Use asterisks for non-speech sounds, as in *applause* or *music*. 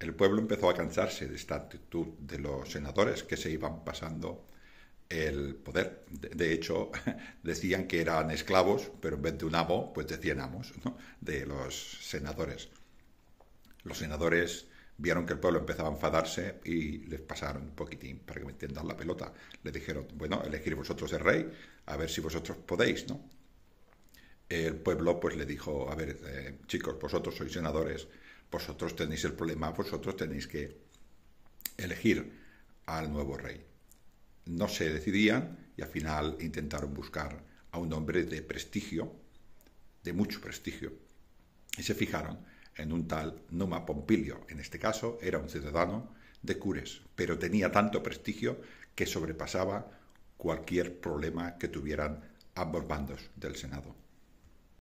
el pueblo empezó a cansarse de esta actitud de los senadores que se iban pasando el poder. De, hecho, *laughs* decían que eran esclavos, pero en vez de un amo, pues decían amos ¿no? de los senadores. Los senadores vieron que el pueblo empezaba a enfadarse y les pasaron un poquitín para que me entiendan la pelota. Le dijeron, bueno, elegir vosotros el rey, a ver si vosotros podéis, ¿no? El pueblo pues le dijo, a ver, eh, chicos, vosotros sois senadores, vosotros tenéis el problema, vosotros tenéis que elegir al nuevo rey. No se decidían y al final intentaron buscar a un hombre de prestigio, de mucho prestigio, y se fijaron en un tal Numa Pompilio. En este caso era un ciudadano de Cures, pero tenía tanto prestigio que sobrepasaba cualquier problema que tuvieran ambos bandos del Senado.